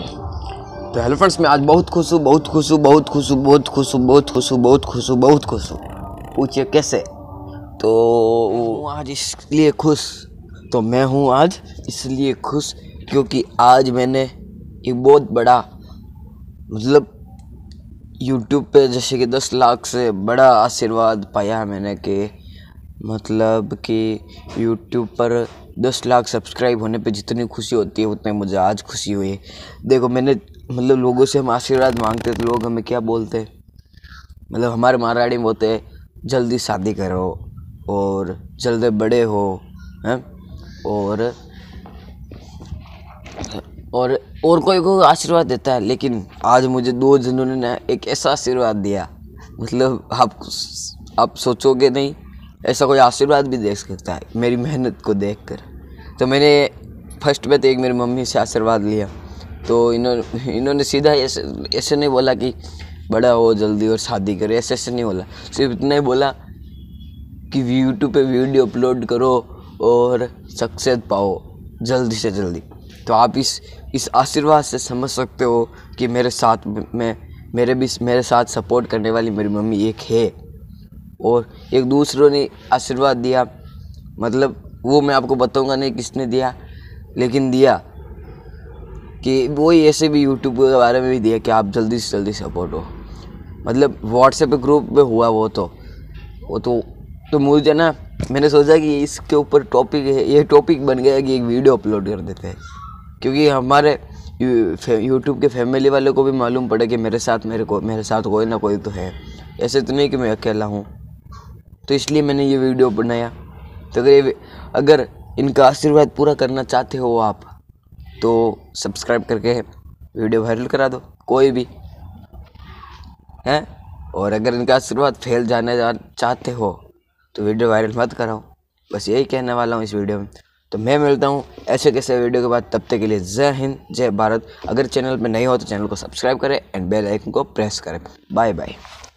तो hello friends मैं आज बहुत खुश हूँ बहुत खुश हूँ बहुत खुश हूँ बहुत खुश हूँ बहुत खुश हूँ बहुत खुश हूँ बहुत खुश हूँ पूछिए कैसे तो आज इसलिए खुश तो मैं हूँ आज इसलिए खुश क्योंकि आज मैंने एक बहुत बड़ा मतलब यूट्यूब पे जैसे कि दस लाख से बड़ा आशीर्वाद पाया है मैंने कि मतलब कि यूट्यूब पर दस लाख सब्सक्राइब होने पे जितनी खुशी होती है उतनी मुझे आज खुशी हुई है देखो मैंने मतलब लोगों से हम आशीर्वाद मांगते तो लोग हमें क्या बोलते मतलब हमारे महाराणी में होते जल्दी शादी करो और जल्द बड़े हो हैं और और और कोई को आशीर्वाद देता है लेकिन आज मुझे दो जनों ने एक ऐसा आशीर्वाद दिया मतलब आप आप सोचोगे नहीं ऐसा कोई आशीर्वाद भी दे सकता है मेरी मेहनत को देखकर तो मैंने फर्स्ट में तो एक मेरी मम्मी से आशीर्वाद लिया तो इन्होंने इन्होंने सीधा ऐसे ऐसे नहीं बोला कि बड़ा हो जल्दी और शादी करो ऐसे ऐसे नहीं बोला सिर्फ इतना ही बोला कि यूट्यूब पे वीडियो अपलोड करो और सक्सेस पाओ जल्दी से जल्दी तो आप इस इस आशीर्वाद से समझ सकते हो कि मेरे साथ में मेरे भी मेरे साथ सपोर्ट करने वाली मेरी मम्मी एक है और एक दूसरों ने आशीर्वाद दिया मतलब वो मैं आपको बताऊंगा नहीं किसने दिया लेकिन दिया कि वो ही ऐसे भी यूट्यूब के बारे में भी दिया कि आप जल्दी से जल्दी सपोर्ट हो मतलब व्हाट्सएप ग्रुप में हुआ वो तो वो तो तो मुझे ना मैंने सोचा कि इसके ऊपर टॉपिक है ये टॉपिक बन गया कि एक वीडियो अपलोड कर देते हैं क्योंकि हमारे यूट्यूब के फैमिली वालों को भी मालूम पड़े कि मेरे साथ मेरे को मेरे साथ कोई ना कोई तो है ऐसे तो नहीं कि मैं अकेला हूँ तो इसलिए मैंने ये वीडियो बनाया तो अगर अगर इनका आशीर्वाद पूरा करना चाहते हो आप तो सब्सक्राइब करके वीडियो वायरल करा दो कोई भी हैं और अगर इनका आशीर्वाद फैल जाने जा चाहते हो तो वीडियो वायरल मत कराओ बस यही कहने वाला हूँ इस वीडियो में तो मैं मिलता हूँ ऐसे कैसे वीडियो के बाद तब तक के लिए जय हिंद जय भारत अगर चैनल पर नहीं हो तो चैनल को सब्सक्राइब करें एंड बेल आइकन को प्रेस करें बाय बाय